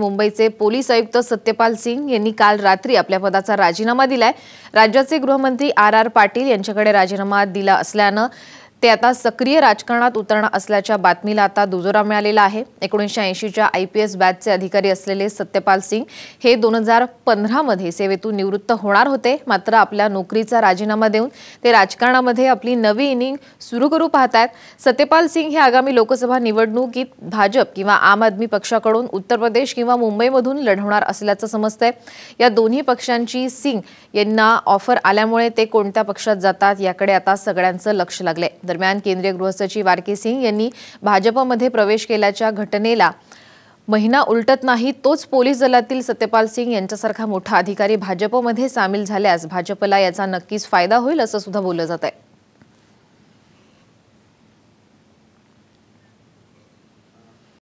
मुंबईचे पोलीस आयुक्त सत्यपाल सिंग यांनी काल रात्री आपल्या पदाचा राजीनामा दिलाय राज्याचे गृहमंत्री आर आर पाटील यांच्याकडे राजीनामा दिला असल्यानं ते आता सक्रिय राजकारणात उतरणार असल्याच्या बातमीला आता दुजोरा मिळालेला आहे एकोणीसशे ऐंशीच्या आय पी एस बॅचचे अधिकारी असलेले सत्यपाल सिंग हे दोन हजार पंधरामध्ये सेवेतून निवृत्त होणार होते मात्र आपल्या नोकरीचा राजीनामा देऊन ते राजकारणामध्ये आपली नवी इनिंग सुरू करू पाहतात सत्यपाल सिंग हे आगामी लोकसभा निवडणुकीत भाजप किंवा आम आदमी पक्षाकडून उत्तर प्रदेश किंवा मुंबईमधून लढवणार असल्याचं समजतंय या दोन्ही पक्षांची सिंग यांना ऑफर आल्यामुळे ते कोणत्या पक्षात जातात याकडे आता सगळ्यांचं लक्ष लागलंय दरम्यान केंद्रीय गृहसचिव आर के सिंग यांनी भाजपमध्ये प्रवेश केल्याच्या घटनेला महिना उलटत नाही तोच पोलीस दलातील सत्यपाल सिंग यांच्यासारखा मोठा अधिकारी भाजपमध्ये सामील झाल्यास भाजपला याचा नक्कीच फायदा होईल असं सुद्धा बोललं जात आहे